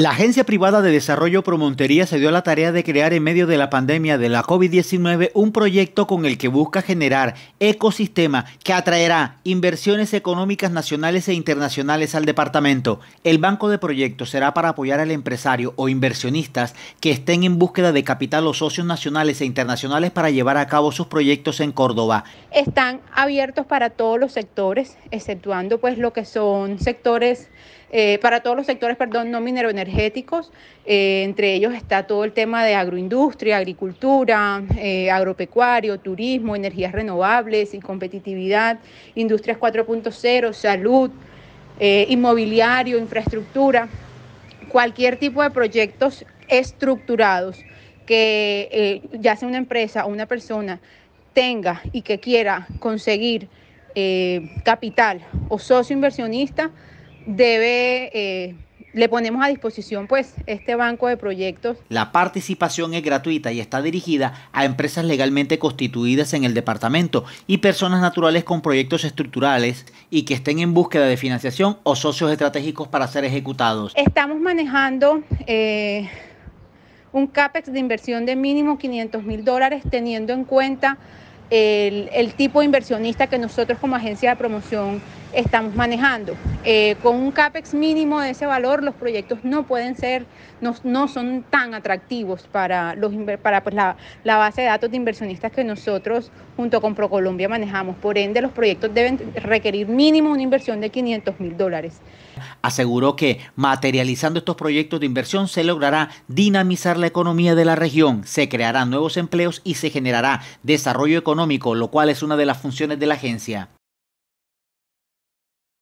La Agencia Privada de Desarrollo Promontería se dio la tarea de crear en medio de la pandemia de la COVID-19 un proyecto con el que busca generar ecosistema que atraerá inversiones económicas nacionales e internacionales al departamento. El banco de proyectos será para apoyar al empresario o inversionistas que estén en búsqueda de capital o socios nacionales e internacionales para llevar a cabo sus proyectos en Córdoba. Están abiertos para todos los sectores, exceptuando pues lo que son sectores eh, para todos los sectores, perdón, no mineroenergéticos. Eh, entre ellos está todo el tema de agroindustria, agricultura, eh, agropecuario, turismo, energías renovables y competitividad, industrias 4.0, salud, inmobiliario, infraestructura, cualquier tipo de proyectos estructurados que ya sea una empresa o una persona tenga y que quiera conseguir capital o socio inversionista, debe... Eh, le ponemos a disposición pues este banco de proyectos. La participación es gratuita y está dirigida a empresas legalmente constituidas en el departamento y personas naturales con proyectos estructurales y que estén en búsqueda de financiación o socios estratégicos para ser ejecutados. Estamos manejando eh, un CAPEX de inversión de mínimo 500 mil dólares teniendo en cuenta el, tipo de inversionista que nosotros como agencia de promoción estamos manejando. Eh, con un CAPEX mínimo de ese valor, los proyectos no pueden ser, no, son tan atractivos para, los, para pues, la, la, base de datos de inversionistas que nosotros junto con Procolombia manejamos. Por ende, los proyectos deben requerir mínimo una inversión de 500 mil dólares. Aseguró que materializando estos proyectos de inversión se logrará dinamizar la economía de la región, se crearán nuevos empleos y se generará desarrollo económico lo cual es una de las funciones de la agencia.